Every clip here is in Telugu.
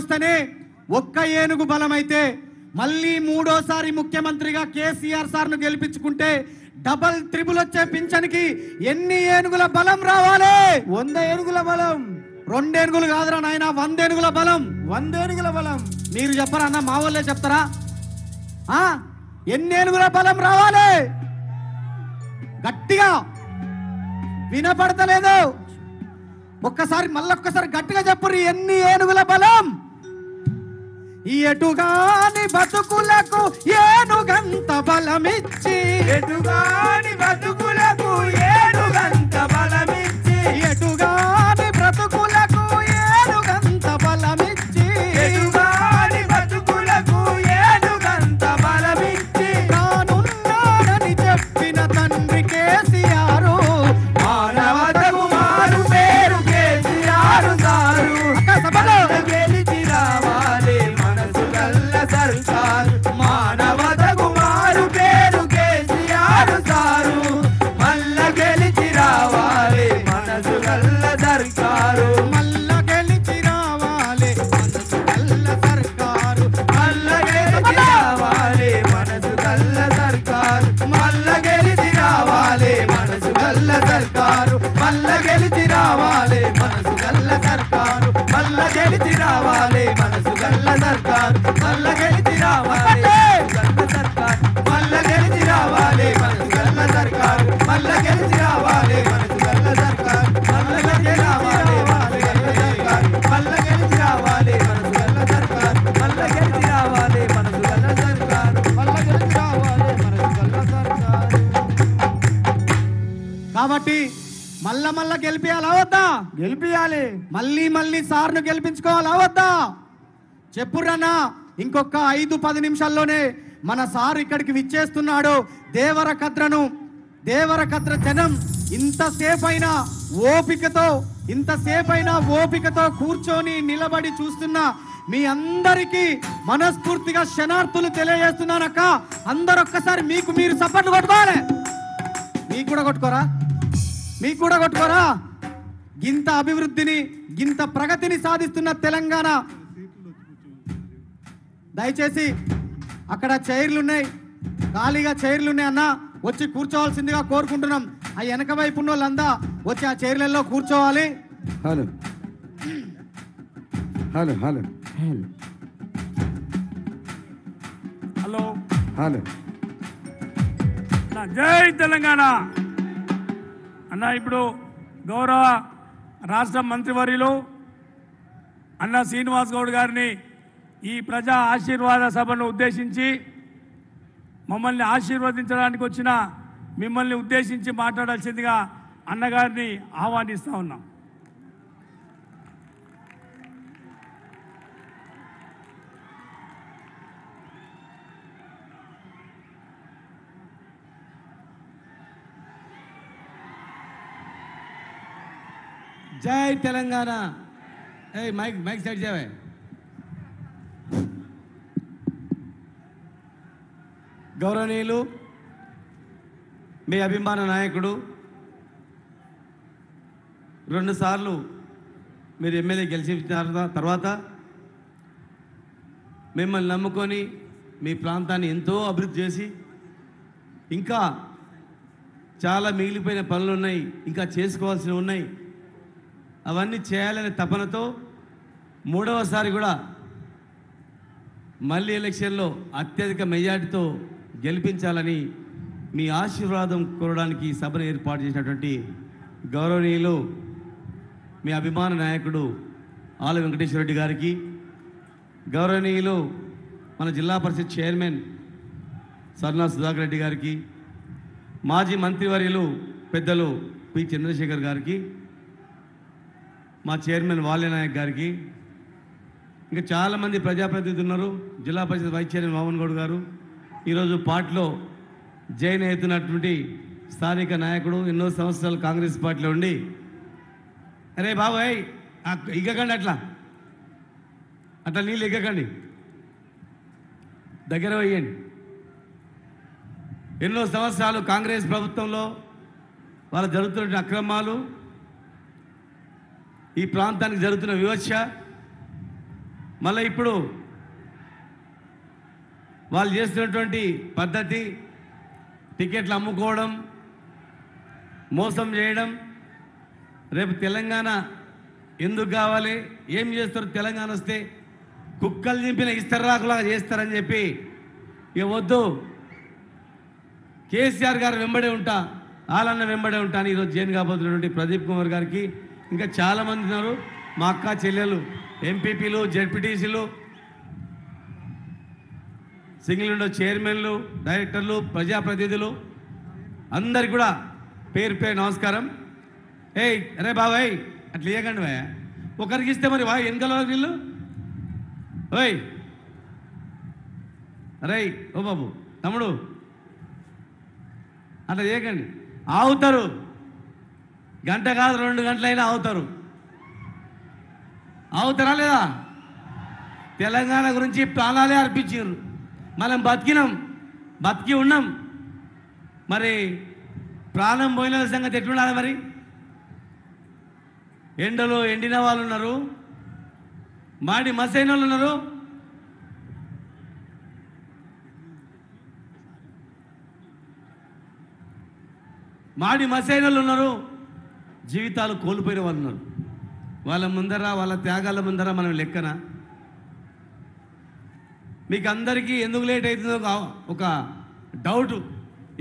వస్తేనే ఒక్క ఏనుగు బలమైతే మళ్ళీ మూడోసారి ముఖ్యమంత్రిగా కేసీఆర్ ను గెలిపించుకుంటే డబల్ త్రిబుల్ వచ్చే పింఛన్కి ఎన్ని ఏనుగుల బలం రావాలి వంద ఏనుగుల బలం రెండేనుగులు కాదురా నాయన వందేనుగుల బలం వందేనుగుల బలం మీరు చెప్పరా అన్న మా వాళ్ళే చెప్తారా ఎన్ని ఏనుగుల బలం రావాలి గట్టిగా వినపడతలేదు ఒక్కసారి మళ్ళొక్కసారి గట్టిగా చెప్పరు ఎన్ని ఏనుగుల బలం ఎటుగాని బతుకులకు ఏనుగంత బలమిచ్చి ఎటుగాని బతుకులకు ఏ మళ్ళీ మళ్ళీ సార్ను గెలిపించుకోవాలా వద్దా చెప్పురన్నా ఇంకొక ఐదు పది నిమిషాల్లోనే మన సార్ ఇక్కడికి విచ్చేస్తున్నాడు దేవర కత్రను దేవర జనం ఇంతసేపు అయినా ఓపికతో ఇంతసేపు అయినా ఓపికతో కూర్చొని నిలబడి చూస్తున్న మీ అందరికీ మనస్ఫూర్తిగా క్షణార్థులు తెలియజేస్తున్నానక్క అందరు ఒక్కసారి మీకు మీరు సపోర్ట్లు కొట్టుకోవాలి మీకు కూడా కొట్టుకోరా మీకు కూడా కొట్టుకోరా ఇంత అభివృద్ధిని గింత ప్రగతిని సాధిస్తున్న తెలంగాణ దయచేసి అక్కడ చైర్లు ఉన్నాయి ఖాళీగా చైర్లు ఉన్నాయి అన్న వచ్చి కూర్చోవాల్సిందిగా కోరుకుంటున్నాం ఆ వెనక వైపు ఉన్న వాళ్ళందా వచ్చి ఆ చైర్లలో కూర్చోవాలి hello hello hello hello hello hello జై తెలంగాణ అన్న ఇప్పుడు గౌరవ రాష్ట్ర మంత్రివర్యులు అన్న శ్రీనివాస్ గౌడ్ గారిని ఈ ప్రజా ఆశీర్వాద సభను ఉద్దేశించి మమ్మల్ని ఆశీర్వదించడానికి వచ్చిన మిమ్మల్ని ఉద్దేశించి మాట్లాడాల్సిందిగా అన్నగారిని ఆహ్వానిస్తూ ఉన్నాం జై తెలంగాణ మైక్ మైక్ సెట్ చేయవే గౌరవనీయులు మీ అభిమాన నాయకుడు రెండుసార్లు మీరు ఎమ్మెల్యే గెలిచిన తర్వాత మిమ్మల్ని నమ్ముకొని మీ ప్రాంతాన్ని ఎంతో అభివృద్ధి చేసి ఇంకా చాలా మిగిలిపోయిన పనులు ఉన్నాయి ఇంకా చేసుకోవాల్సినవి ఉన్నాయి అవన్నీ చేయాలనే తపనతో మూడవసారి కూడా మళ్ళీ ఎలక్షన్లో అత్యధిక మెజార్టీతో గెలిపించాలని మీ ఆశీర్వాదం కోరడానికి సభను ఏర్పాటు చేసినటువంటి గౌరవనీయులు మీ అభిమాన నాయకుడు ఆల వెంకటేశ్వర రెడ్డి గారికి గౌరవనీయులు మన జిల్లా పరిషత్ చైర్మన్ సర్నా సుధాకర్ రెడ్డి గారికి మాజీ మంత్రివర్యులు పెద్దలు పి చంద్రశేఖర్ గారికి మా చైర్మన్ నాయక్ గారికి ఇంకా చాలామంది ప్రజాప్రతినిధులు ఉన్నారు జిల్లా పరిషత్ వైస్ చైర్మన్ మోహన్ గౌడ్ గారు ఈరోజు పార్టీలో జైన్ అవుతున్నటువంటి స్థానిక నాయకుడు ఎన్నో సంవత్సరాలు కాంగ్రెస్ పార్టీలో ఉండి అరే బాబాయ్ ఇగ్గకండి అట్లా అట్లా నీళ్ళు ఇగ్గకండి దగ్గర వేయండి ఎన్నో సంవత్సరాలు కాంగ్రెస్ ప్రభుత్వంలో వాళ్ళు జరుగుతున్న అక్రమాలు ఈ ప్రాంతానికి జరుగుతున్న వివక్ష మళ్ళీ ఇప్పుడు వాళ్ళు చేస్తున్నటువంటి పద్ధతి టికెట్లు అమ్ముకోవడం మోసం చేయడం రేపు తెలంగాణ ఎందుకు కావాలి ఏం చేస్తారు తెలంగాణ వస్తే కుక్కలు దింపిన ఇస్తరాకులాగా చేస్తారని చెప్పి ఇక వద్దు కేసీఆర్ గారు వెంబడే ఉంటా ఆలన్న వెంబడే ఉంటా అని ఈరోజు జైన్ కాబోతున్నటువంటి ప్రదీప్ కుమార్ గారికి ఇంకా చాలామంది ఉన్నారు మా అక్క చెల్లెలు ఎంపీపీలు జడ్పీటీసీలు సింగిల్ విండో చైర్మన్లు డైరెక్టర్లు ప్రజాప్రతినిధులు అందరికి కూడా పేరు పేరు నమస్కారం ఏయ్ అరే బాబాయ్ అట్లా ఇవ్వకండి బాయ్ ఒకరికి ఇస్తే మరి బాయ్ ఎన్ని కలవాలి వీళ్ళు ఓయ్ అరే ఓ బాబు తమ్ముడు అట్లా చేయకండి ఆవుతారు గంట కాదు రెండు గంటలైనా అవుతారు అవుతారా లేదా తెలంగాణ గురించి ప్రాణాలే అర్పించారు మనం బతికినాం బతికి ఉన్నాం మరి ప్రాణం పోయిన సంగతి ఎట్లుండాలి మరి ఎండలో ఎండిన వాళ్ళు ఉన్నారు మాడి మసైన వాళ్ళు ఉన్నారు మాడి మసైన వాళ్ళు ఉన్నారు జీవితాలు కోల్పోయిన వాళ్ళు వాళ్ళ ముందర వాళ్ళ త్యాగాల ముందర మనం లెక్కన మీకు అందరికీ ఎందుకు లేట్ అవుతుందో ఒక డౌట్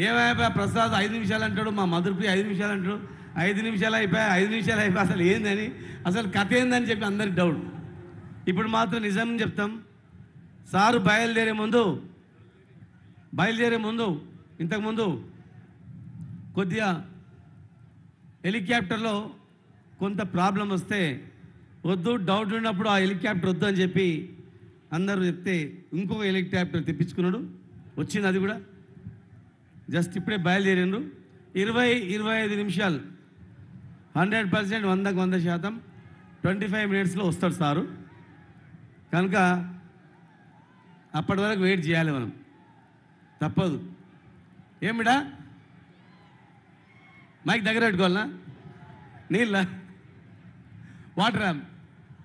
ఏమైపోయా ప్రసాద్ ఐదు నిమిషాలు అంటాడు మా మధురపి ఐదు నిమిషాలు అంటాడు ఐదు నిమిషాలు అయిపోయా ఐదు నిమిషాలు అయిపోయి అసలు ఏందని అసలు కథ ఏందని చెప్పి అందరికి డౌట్ ఇప్పుడు మాత్రం నిజం చెప్తాం సారు బయలుదేరే ముందు బయలుదేరే ముందు ఇంతకుముందు కొద్దిగా హెలికాప్టర్లో కొంత ప్రాబ్లం వస్తే వద్దు డౌట్ ఉన్నప్పుడు ఆ హెలికాప్టర్ వద్దు అని చెప్పి అందరూ చెప్తే ఇంకొక హెలికాప్టర్ తెప్పించుకున్నాడు వచ్చింది అది కూడా జస్ట్ ఇప్పుడే బయలుదేరిండ్రు ఇరవై ఇరవై ఐదు నిమిషాలు హండ్రెడ్ పర్సెంట్ వందకు వంద శాతం ట్వంటీ ఫైవ్ మినిట్స్లో వస్తాడు సారు కనుక అప్పటి వరకు వెయిట్ చేయాలి మనం తప్పదు ఏమిడా మైక్ దగ్గర పెట్టుకోవాలా నీళ్ళ వాటరా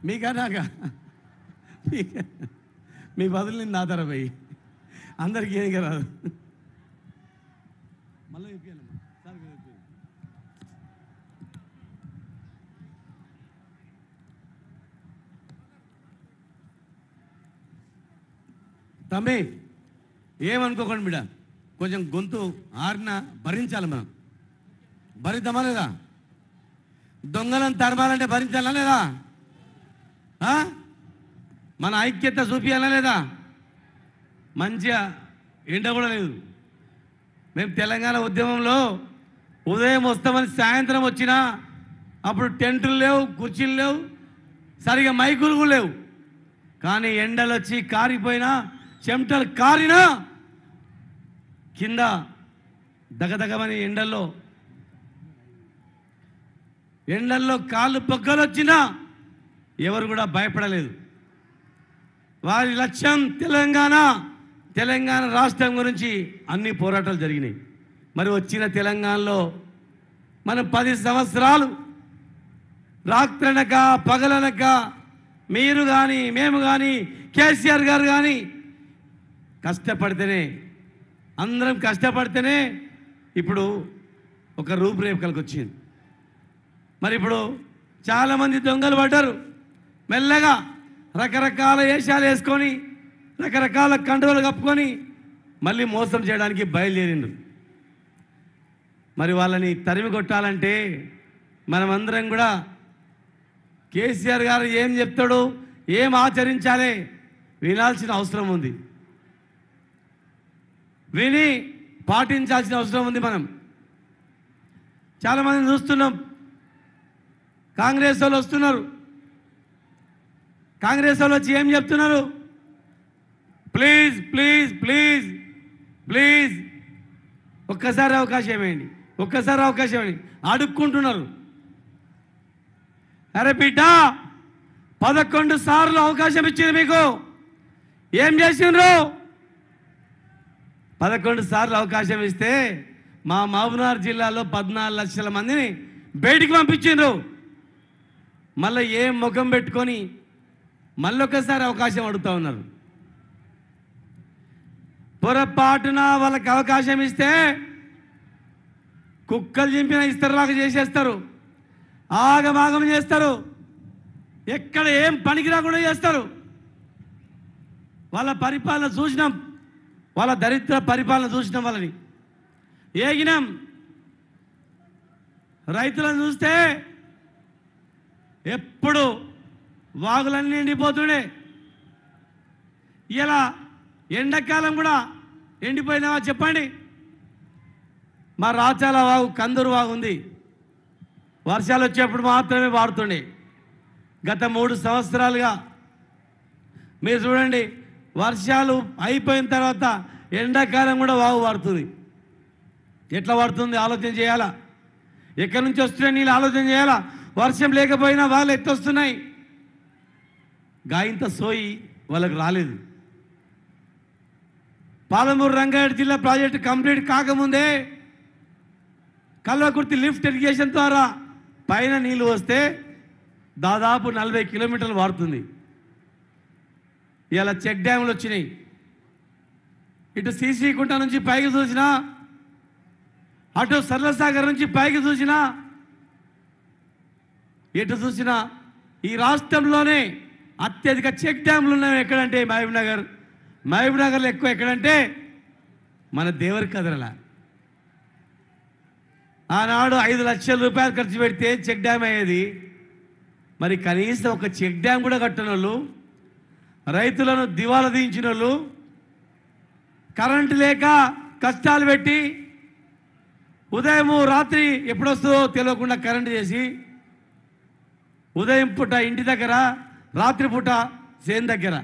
మీకా నాకా మీ బదులు నిన్న నా ధర పోయి అందరికీ ఏం రాదు మళ్ళీ తమ్మి ఏమనుకోకండి బిడ కొంచెం గొంతు ఆరిన భరించాలి మనం భరిద్దామా లేదా దొంగలను తరమాలంటే భరించాలా లేదా మన ఐక్యత చూపించాలా లేదా మంచిగా ఎండ కూడా లేదు మేము తెలంగాణ ఉద్యమంలో ఉదయం వస్తామని సాయంత్రం వచ్చినా అప్పుడు టెంట్లు లేవు కుర్చీలు లేవు సరిగా మైకులు కూడా లేవు కానీ ఎండలు వచ్చి కారిపోయినా చెమటలు కారినా కింద దగదగమని ఎండల్లో ఎండల్లో కాళ్ళు పొగ్గలు వచ్చినా ఎవరు కూడా భయపడలేదు వారి లక్ష్యం తెలంగాణ తెలంగాణ రాష్ట్రం గురించి అన్ని పోరాటాలు జరిగినాయి మరి వచ్చిన తెలంగాణలో మనం పది సంవత్సరాలు రాత్రనక పగలనక మీరు కానీ మేము కానీ కేసీఆర్ గారు కానీ కష్టపడితేనే అందరం కష్టపడితేనే ఇప్పుడు ఒక రూపురేఖలకు వచ్చింది మరి ఇప్పుడు చాలామంది దొంగలు పడ్డారు మెల్లగా రకరకాల వేషాలు వేసుకొని రకరకాల కండువలు కప్పుకొని మళ్ళీ మోసం చేయడానికి బయలుదేరిండ్రు మరి వాళ్ళని తరిమి కొట్టాలంటే మనమందరం కూడా కేసీఆర్ గారు ఏం చెప్తాడు ఏం ఆచరించాలి వినాల్సిన అవసరం ఉంది విని పాటించాల్సిన అవసరం ఉంది మనం చాలామంది చూస్తున్నాం కాంగ్రెస్ వాళ్ళు వస్తున్నారు కాంగ్రెస్ వాళ్ళు వచ్చి ఏం చెప్తున్నారు ప్లీజ్ ప్లీజ్ ప్లీజ్ ప్లీజ్ ఒక్కసారి అవకాశం ఇవ్వండి ఒక్కసారి అవకాశం ఇవ్వండి అడుక్కుంటున్నారు అరే బిడ్డ పదకొండు సార్లు అవకాశం ఇచ్చింది మీకు ఏం చేసిండ్రు పదకొండు సార్లు అవకాశం ఇస్తే మా మహబూబ్నగర్ జిల్లాలో పద్నాలుగు లక్షల మందిని బయటికి పంపించిండ్రు మళ్ళీ ఏం ముఖం పెట్టుకొని మళ్ళొకసారి అవకాశం అడుగుతా ఉన్నారు పొరపాటున వాళ్ళకి అవకాశం ఇస్తే కుక్కలు చింపిన ఇస్తరులాగా చేసేస్తారు ఆగమాగం చేస్తారు ఎక్కడ ఏం పనికి రాకుండా చేస్తారు వాళ్ళ పరిపాలన చూసినాం వాళ్ళ దరిద్ర పరిపాలన చూసినాం వాళ్ళని ఏగినాం రైతులను చూస్తే ఎప్పుడు వాగులన్నీ ఎండిపోతుండే ఇలా ఎండాకాలం కూడా ఎండిపోయినావా చెప్పండి మా రాచాల వాగు కందూరు వాగు ఉంది వర్షాలు వచ్చేప్పుడు మాత్రమే వాడుతుండే గత మూడు సంవత్సరాలుగా మీరు చూడండి వర్షాలు అయిపోయిన తర్వాత ఎండాకాలం కూడా వాగు పడుతుంది ఎట్లా పడుతుంది ఆలోచన చేయాలా ఎక్కడి నుంచి వస్తున్నాయి నీళ్ళు ఆలోచన చేయాలా వర్షం లేకపోయినా వాళ్ళు ఎత్తొస్తున్నాయి గాయంత సోయి వాళ్ళకు రాలేదు పాలమూరు రంగారెడ్డి జిల్లా ప్రాజెక్టు కంప్లీట్ కాకముందే కల్వకుర్తి లిఫ్ట్ ఇరిగేషన్ ద్వారా పైన నీళ్ళు వస్తే దాదాపు నలభై కిలోమీటర్లు వాడుతుంది ఇలా చెక్ డ్యాములు వచ్చినాయి ఇటు సీసీ కుంట నుంచి పైకి చూసినా అటు సరళసాగర్ నుంచి పైకి చూసినా ఎటు చూసినా ఈ రాష్ట్రంలోనే అత్యధిక చెక్ డ్యామ్లు ఉన్నాయి ఎక్కడంటే మహబూబ్ నగర్ మహబూబ్ నగర్లో ఎక్కువ ఎక్కడంటే మన దేవరి కదరల ఆనాడు ఐదు లక్షల రూపాయలు ఖర్చు పెడితే చెక్ డ్యామ్ అయ్యేది మరి కనీసం ఒక చెక్ డ్యామ్ కూడా కట్టిన రైతులను దివాలా దించిన వాళ్ళు కరెంటు లేక కష్టాలు పెట్టి ఉదయము రాత్రి ఎప్పుడొస్తుందో తెలియకుండా కరెంటు చేసి ఉదయం పూట ఇంటి దగ్గర రాత్రిపూట చేను దగ్గర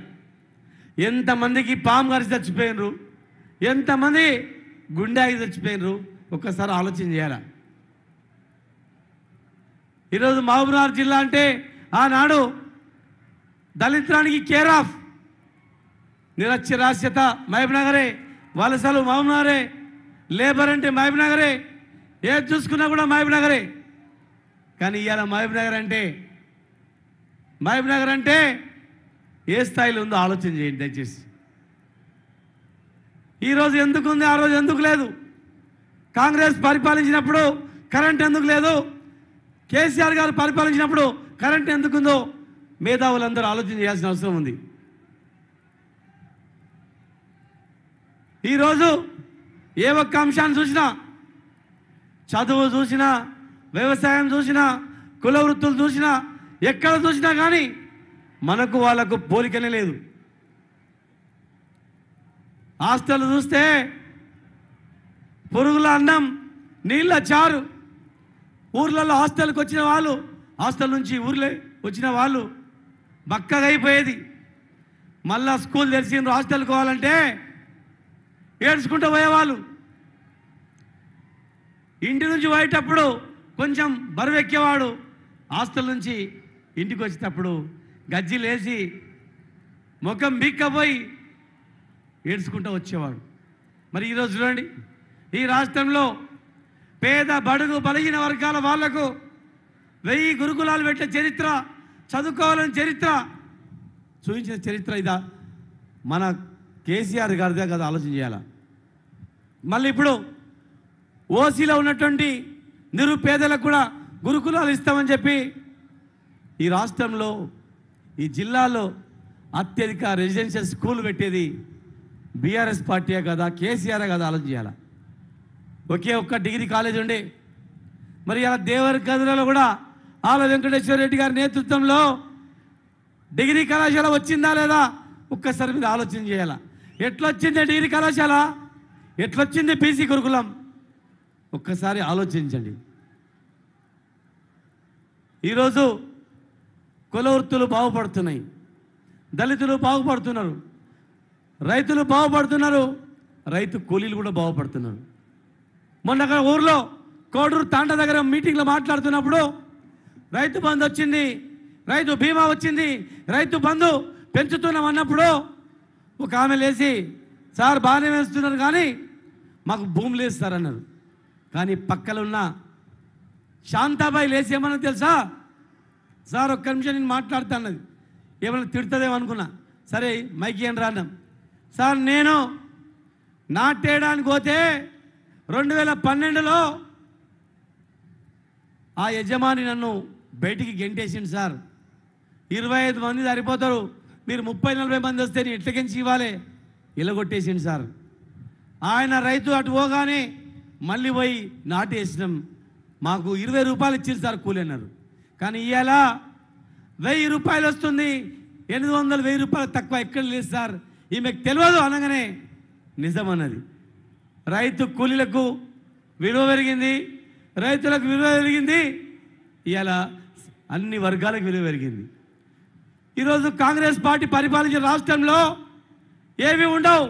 ఎంతమందికి పాము కరిచి చచ్చిపోయినరు ఎంతమంది గుండెకి చచ్చిపోయినరు ఒక్కసారి ఆలోచన చేయాలా ఈరోజు మహబూబ్నగర్ జిల్లా అంటే ఆనాడు దళిత్రానికి కేర్ ఆఫ్ నిరక్షరాస్యత మహబూబ్నగరే వలసలు మహబూబ్నగరే లేబర్ అంటే మహబూబ్నగరే ఏది చూసుకున్నా కూడా మహబూబ్నగరే కానీ ఇవాళ మహబూబ్నగర్ అంటే మహబూబ్ నగర్ అంటే ఏ స్థాయిలో ఉందో ఆలోచన చేయండి దయచేసి ఈరోజు ఎందుకు ఉంది ఆ రోజు ఎందుకు లేదు కాంగ్రెస్ పరిపాలించినప్పుడు కరెంట్ ఎందుకు లేదు కేసీఆర్ గారు పరిపాలించినప్పుడు కరెంట్ ఎందుకుందో మేధావులందరూ ఆలోచన చేయాల్సిన అవసరం ఉంది ఈరోజు ఏ ఒక్క అంశాన్ని చూసినా చదువు చూసినా వ్యవసాయం చూసినా కుల వృత్తులు చూసినా ఎక్కడ చూసినా కానీ మనకు వాళ్ళకు పోలికనే లేదు ఆస్తులు చూస్తే పొరుగుల అన్నం నీళ్ళ చారు ఊర్లలో హాస్టల్కి వచ్చిన వాళ్ళు హాస్టల్ నుంచి ఊర్లే వచ్చిన వాళ్ళు బక్కగా అయిపోయేది మళ్ళా స్కూల్ తెరిచిండ్రు హాస్టల్కి పోవాలంటే ఏడ్చుకుంటూ పోయేవాళ్ళు ఇంటి నుంచి పోయేటప్పుడు కొంచెం బరువెక్కేవాడు హాస్టల్ నుంచి ఇంటికి వచ్చేటప్పుడు గజ్జి లేచి ముఖం బిక్కపోయి ఏడ్చుకుంటూ వచ్చేవాడు మరి ఈరోజు చూడండి ఈ రాష్ట్రంలో పేద బడుగు బలహీన వర్గాల వాళ్లకు వెయ్యి గురుకులాలు పెట్టే చరిత్ర చదువుకోవాలని చరిత్ర చూపించిన చరిత్ర ఇదా మన కేసీఆర్ గారిదే కదా ఆలోచన చేయాల మళ్ళీ ఇప్పుడు ఓసీలో ఉన్నటువంటి నిరుపేదలకు కూడా గురుకులాలు ఇస్తామని చెప్పి ఈ రాష్ట్రంలో ఈ జిల్లాలో అత్యధిక రెసిడెన్షియల్ స్కూల్ పెట్టేది బీఆర్ఎస్ పార్టీయే కదా కేసీఆర్ కదా ఆలోచన చేయాలి ఒకే ఒక్క డిగ్రీ కాలేజ్ ఉండే మరి అలా దేవర కదిలో కూడా ఆల వెంకటేశ్వర రెడ్డి గారి నేతృత్వంలో డిగ్రీ కళాశాల వచ్చిందా లేదా ఒక్కసారి మీద ఆలోచన చేయాల ఎట్లొచ్చింది డిగ్రీ కళాశాల ఎట్లొచ్చింది పీసీ గురుకులం ఒక్కసారి ఆలోచించండి ఈరోజు కులవృత్తులు బాగుపడుతున్నాయి దళితులు బాగుపడుతున్నారు రైతులు బాగుపడుతున్నారు రైతు కూలీలు కూడా బాగుపడుతున్నారు మొన్న అక్కడ ఊర్లో కోడూరు తాండ దగ్గర మీటింగ్లో మాట్లాడుతున్నప్పుడు రైతు బంధు వచ్చింది రైతు బీమా వచ్చింది రైతు బంధు పెంచుతున్నాం అన్నప్పుడు ఒక ఆమె లేచి సార్ బాగానే వేస్తున్నారు కానీ మాకు భూమి లేదు సార్ అన్నారు కానీ పక్కలున్న శాంతాబాయి లేచి ఏమన్నా తెలుసా సార్ ఒక్క నిమిషం నేను మాట్లాడుతాన్నది ఏమైనా తిడుతుందేమో అనుకున్నా సరే మైకి అని రాన్నాం సార్ నేను నాటేయడానికి పోతే రెండు వేల పన్నెండులో ఆ యజమాని నన్ను బయటికి గెంటేసింది సార్ ఇరవై ఐదు మంది సరిపోతారు మీరు ముప్పై నలభై మంది వస్తే నేను ఎట్లకించి ఇవ్వాలి ఇలగొట్టేసింది సార్ ఆయన రైతు అటు పోగానే మళ్ళీ పోయి నాటేసినాం మాకు ఇరవై రూపాయలు ఇచ్చింది సార్ కూలి అన్నారు కానీ ఇవాళ వెయ్యి రూపాయలు వస్తుంది ఎనిమిది వందలు వెయ్యి రూపాయలు తక్కువ ఎక్కడ లేదు సార్ ఈమెకు తెలియదు అనగానే నిజం అన్నది రైతు కూలీలకు విలువ పెరిగింది రైతులకు విలువ పెరిగింది ఇలా అన్ని వర్గాలకు విలువ పెరిగింది ఈరోజు కాంగ్రెస్ పార్టీ పరిపాలించిన రాష్ట్రంలో ఏవి ఉండవు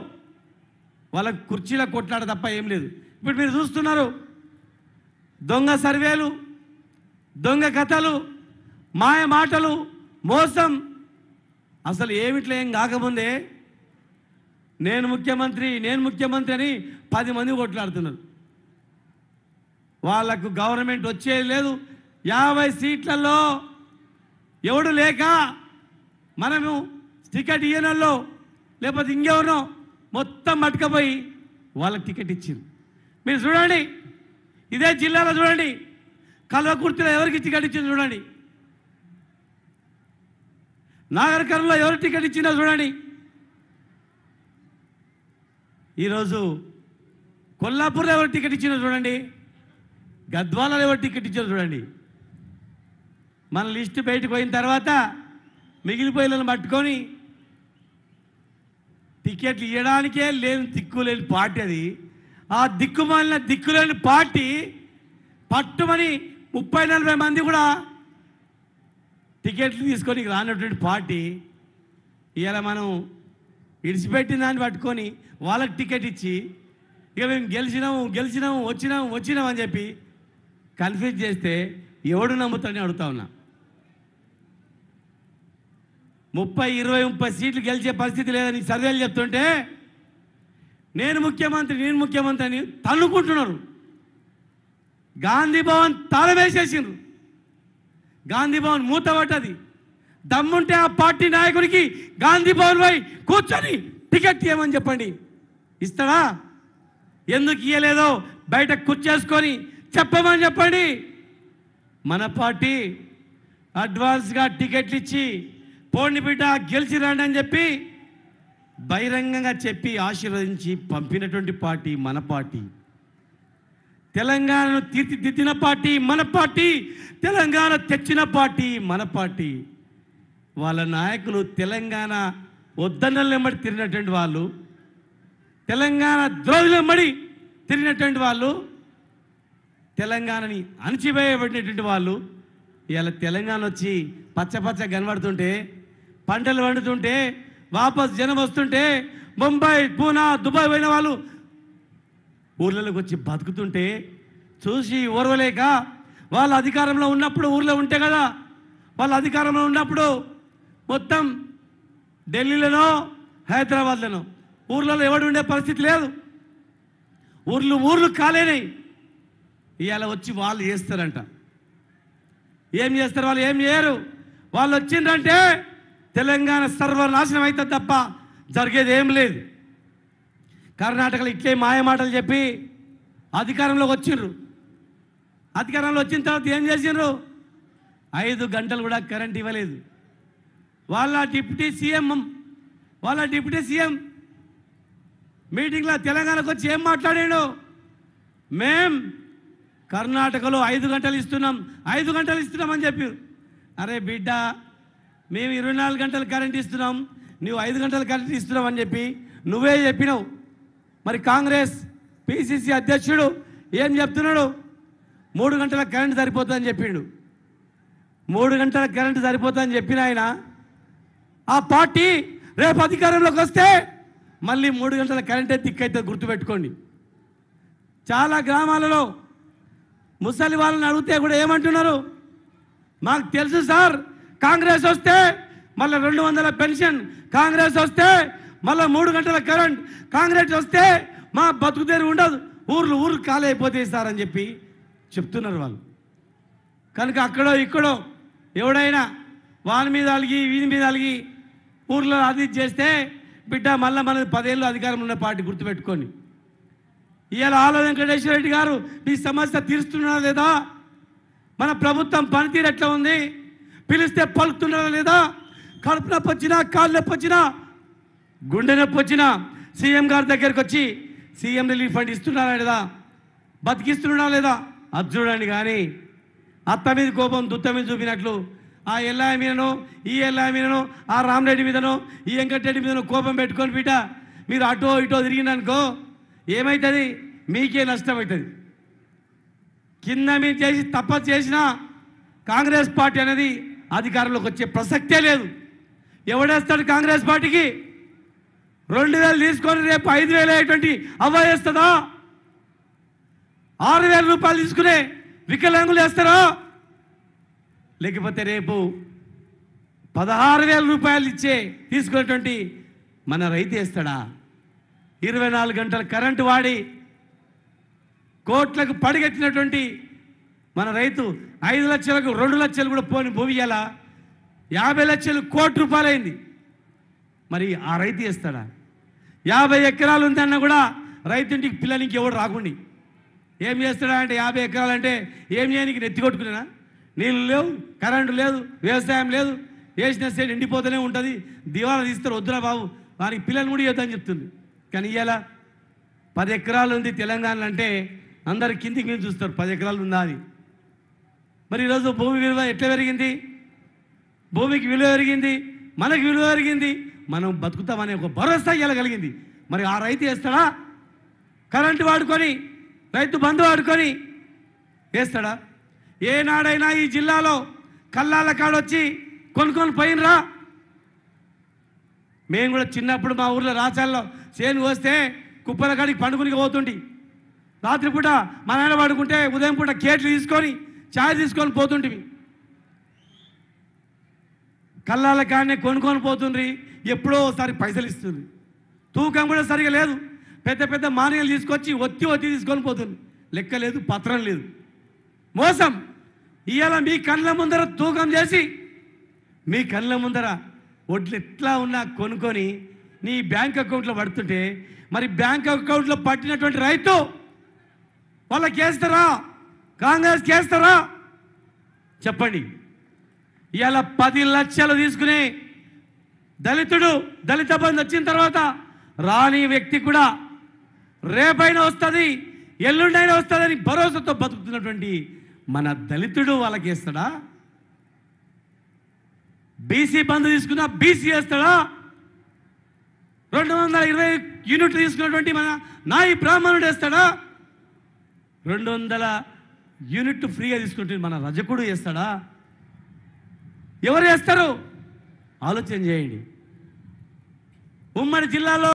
వాళ్ళకు కుర్చీలో కొట్లాడ తప్ప ఏం లేదు ఇప్పుడు మీరు చూస్తున్నారు దొంగ సర్వేలు దొంగ కథలు మాయ మాటలు మోసం అసలు ఏమిట్లో ఏం కాకముందే నేను ముఖ్యమంత్రి నేను ముఖ్యమంత్రి అని పది మంది కొట్లాడుతున్నారు వాళ్ళకు గవర్నమెంట్ వచ్చేది లేదు యాభై సీట్లలో ఎవడు లేక మనము టికెట్ ఇయ్యనల్లో లేకపోతే ఇంకెవరినో మొత్తం మట్టుకపోయి వాళ్ళకి టికెట్ ఇచ్చింది మీరు చూడండి ఇదే జిల్లాలో చూడండి కలువ కుర్తిలో ఎవరికి టికెట్ ఇచ్చింది చూడండి నాగరికంలో ఎవరు టికెట్ ఇచ్చిందో చూడండి ఈరోజు కొల్లాపూర్లో ఎవరు టికెట్ ఇచ్చిందో చూడండి గద్వాలలో ఎవరు టికెట్ ఇచ్చారో చూడండి మన లిస్ట్ బయటకు పోయిన తర్వాత మిగిలిపోయిన పట్టుకొని టికెట్లు ఇవ్వడానికే లేని దిక్కులేని పార్టీ అది ఆ దిక్కుమాలిన దిక్కులేని పార్టీ పట్టుమని ముప్పై నలభై మంది కూడా టికెట్లు తీసుకొని రానటువంటి పార్టీ ఇవాళ మనం విడిచిపెట్టిన దాన్ని పట్టుకొని వాళ్ళకి టికెట్ ఇచ్చి ఇక మేము గెలిచినాము గెలిచినాము వచ్చినాము వచ్చినాము అని చెప్పి కన్ఫ్యూజ్ చేస్తే ఎవడు నమ్ముతాడని అడుగుతా ఉన్నా ముప్పై ఇరవై ముప్పై సీట్లు గెలిచే పరిస్థితి లేదని సర్వేలు చెప్తుంటే నేను ముఖ్యమంత్రి నేను ముఖ్యమంత్రి అని తన్నుకుంటున్నారు గాంధీ భవన్ తాళమేసేసిండ్రు గాంధీ భవన్ మూత పట్టది దమ్ముంటే ఆ పార్టీ నాయకుడికి గాంధీ భవన్ పోయి కూర్చొని టికెట్ ఇవ్వమని చెప్పండి ఇస్తాడా ఎందుకు ఇవ్వలేదో బయట కూర్చేసుకొని చెప్పమని చెప్పండి మన పార్టీ అడ్వాన్స్గా టికెట్లు ఇచ్చి పోండి బిడ్డ గెలిచి రండి అని చెప్పి బహిరంగంగా చెప్పి ఆశీర్వదించి పంపినటువంటి పార్టీ మన పార్టీ తెలంగాణను తీర్చిదిద్దిన పార్టీ మన పార్టీ తెలంగాణ తెచ్చిన పార్టీ మన పార్టీ వాళ్ళ నాయకులు తెలంగాణ వద్దన్నలెంబడి తిరిగినటువంటి వాళ్ళు తెలంగాణ ద్రోహులెంబడి తిరిగినటువంటి వాళ్ళు తెలంగాణని అణచివేయబడినటువంటి వాళ్ళు ఇవాళ తెలంగాణ వచ్చి పచ్చ పచ్చ కనబడుతుంటే పంటలు వండుతుంటే వాపస్ జనం వస్తుంటే ముంబై పూనా దుబాయ్ పోయిన వాళ్ళు ఊర్లలోకి వచ్చి బతుకుతుంటే చూసి ఓర్వలేక వాళ్ళ అధికారంలో ఉన్నప్పుడు ఊర్లో ఉంటే కదా వాళ్ళ అధికారంలో ఉన్నప్పుడు మొత్తం ఢిల్లీలోనో హైదరాబాద్లోనో ఊర్లలో ఎవడు ఉండే పరిస్థితి లేదు ఊర్లు ఊర్లు కాలేనాయి ఇవాళ వచ్చి వాళ్ళు చేస్తారంట ఏం చేస్తారు వాళ్ళు ఏం చేయరు వాళ్ళు వచ్చిందంటే తెలంగాణ సర్వనాశనం అవుతుంది తప్ప జరిగేది ఏం లేదు కర్ణాటకలో ఇట్లే మాయమాటలు చెప్పి అధికారంలోకి వచ్చిండ్రు అధికారంలో వచ్చిన తర్వాత ఏం చేసిండ్రు ఐదు గంటలు కూడా కరెంట్ ఇవ్వలేదు వాళ్ళ డిప్యూటీ సీఎం వాళ్ళ డిప్యూటీ సీఎం మీటింగ్లో తెలంగాణకు వచ్చి ఏం మాట్లాడాడు మేం కర్ణాటకలో ఐదు గంటలు ఇస్తున్నాం ఐదు గంటలు ఇస్తున్నామని చెప్పారు అరే బిడ్డ మేము ఇరవై నాలుగు గంటలు కరెంట్ ఇస్తున్నాం నువ్వు ఐదు గంటలు కరెంట్ ఇస్తున్నావు అని చెప్పి నువ్వే చెప్పినావు మరి కాంగ్రెస్ పిసిసి అధ్యక్షుడు ఏం చెప్తున్నాడు మూడు గంటల కరెంటు సరిపోతుందని చెప్పిండు మూడు గంటల కరెంటు సరిపోతుందని చెప్పిన ఆయన ఆ పార్టీ రేపు అధికారంలోకి వస్తే మళ్ళీ మూడు గంటల కరెంటే దిక్కైతే గుర్తుపెట్టుకోండి చాలా గ్రామాలలో ముసలి వాళ్ళని అడిగితే కూడా ఏమంటున్నారు మాకు తెలుసు సార్ కాంగ్రెస్ వస్తే మళ్ళీ రెండు వందల పెన్షన్ కాంగ్రెస్ వస్తే మళ్ళీ మూడు గంటల కరెంట్ కాంగ్రెస్ వస్తే మా బతుకుదేరు ఉండదు ఊర్లు ఊర్లు ఖాళీ అయిపోతాయి సార్ అని చెప్పి చెప్తున్నారు వాళ్ళు కనుక అక్కడో ఇక్కడో ఎవడైనా వాని మీద అలిగి వీని మీద అలిగి ఊర్లో అది చేస్తే బిడ్డ మళ్ళీ మనది పదేళ్ళు అధికారం ఉన్న పార్టీ గుర్తుపెట్టుకొని ఇవాళ ఆలో వెంకటేశ్వర రెడ్డి గారు మీ సమస్య తీరుస్తున్నారా లేదా మన ప్రభుత్వం పనితీరు ఎట్లా ఉంది పిలిస్తే పలుకుతున్నారా లేదా కడుపు నొప్పొచ్చినా కాళ్ళు నొప్పొచ్చినా గుండె నొప్పి వచ్చిన సీఎం గారి దగ్గరికి వచ్చి సీఎం రిలీఫ్ ఫండ్ ఇస్తున్నారా లేదా బతికిస్తున్నాడా లేదా అది చూడండి కానీ అత్త మీద కోపం దుత్త మీద చూపినట్లు ఆ ఎల్లాయ మీదను ఈ ఎల్ఐ మీదను ఆ రామరెడ్డి మీదను ఈ వెంకటరెడ్డి మీదను కోపం పెట్టుకొని బిట మీరు అటో ఇటో తిరిగిందనుకో ఏమవుతుంది మీకే నష్టం అవుతుంది కింద మీరు చేసి తప్ప చేసినా కాంగ్రెస్ పార్టీ అనేది అధికారంలోకి వచ్చే ప్రసక్తే లేదు ఎవడేస్తాడు కాంగ్రెస్ పార్టీకి రెండు వేలు తీసుకొని రేపు ఐదు వేలు అయ్యేటువంటి అవ్వేస్తుందా ఆరు వేల రూపాయలు తీసుకునే వికలాంగులు వేస్తారా లేకపోతే రేపు పదహారు వేల రూపాయలు ఇచ్చే తీసుకునేటువంటి మన రైతు వేస్తాడా ఇరవై నాలుగు గంటల కరెంటు వాడి కోట్లకు పడిగెట్టినటువంటి మన రైతు ఐదు లక్షలకు రెండు లక్షలు కూడా పోని ఎలా యాభై లక్షలు కోటి రూపాయలు అయింది మరి ఆ రైతు వేస్తాడా యాభై ఎకరాలు ఉందన్న కూడా రైతుంటికి పిల్లలు ఇంకెవడు రాకుండా ఏం చేస్తాడా అంటే యాభై ఎకరాలు అంటే ఏం చేయడానికి నెత్తి కొట్టుకున్నా నీళ్ళు లేవు కరెంటు లేదు వ్యవసాయం లేదు వేసిన సైడ్ ఎండిపోతూనే ఉంటుంది దివాలా తీస్తారు వద్దురా బాబు వారికి పిల్లలు కూడా చేద్దామని చెప్తుంది కానీ ఇవాళ పది ఎకరాలు ఉంది తెలంగాణలో అంటే అందరు కిందికి మీద చూస్తారు పది ఎకరాలు ఉందా అది మరి ఈరోజు భూమి విలువ ఎట్లా పెరిగింది భూమికి విలువ పెరిగింది మనకి విలువ పెరిగింది మనం బతుకుతామనే ఒక భరోసా ఇవ్వగలిగింది మరి ఆ రైతు వేస్తాడా కరెంటు వాడుకొని రైతు బంధు వాడుకొని వేస్తాడా ఏనాడైనా ఈ జిల్లాలో కల్లాల కాడొచ్చి కొనుక్కొని పోయినరా మేము కూడా చిన్నప్పుడు మా ఊర్లో రాచాల్లో చేను వస్తే కుప్పల కాడికి పండుకునికి పోతుండి రాత్రిపూట మా నాయన పడుకుంటే ఉదయం పూట కేట్లు తీసుకొని ఛాయ్ తీసుకొని పోతుంటివి కళ్ళాల కాడనే కొనుక్కొని పోతుండ్రి ఎప్పుడో ఒకసారి పైసలు ఇస్తుంది తూకం కూడా సరిగా లేదు పెద్ద పెద్ద మానవులు తీసుకొచ్చి ఒత్తి ఒత్తి తీసుకొని పోతుంది లెక్క లేదు పత్రం లేదు మోసం ఇవాళ మీ కళ్ళ ముందర తూకం చేసి మీ కళ్ళ ముందర ఒడ్లు ఎట్లా ఉన్నా కొనుక్కొని నీ బ్యాంక్ అకౌంట్లో పడుతుంటే మరి బ్యాంక్ అకౌంట్లో పట్టినటువంటి రైతు వాళ్ళకి వేస్తారా కాంగ్రెస్ చేస్తారా చెప్పండి ఇవాళ పది లక్షలు తీసుకుని దళితుడు దళిత బంధు వచ్చిన తర్వాత రాని వ్యక్తి కూడా రేపైనా వస్తుంది ఎల్లుండైనా వస్తుందని భరోసాతో బతుకుతున్నటువంటి మన దళితుడు వాళ్ళకి వేస్తాడా బీసీ బంధు తీసుకున్నా బీసీ వేస్తాడా రెండు వందల ఇరవై యూనిట్లు తీసుకున్నటువంటి మన నాయి బ్రాహ్మణుడు వేస్తాడా రెండు వందల యూనిట్ ఫ్రీగా తీసుకుంటుంది మన రజకుడు వేస్తాడా ఎవరు వేస్తారు ఆలోచన చేయండి ఉమ్మడి జిల్లాలో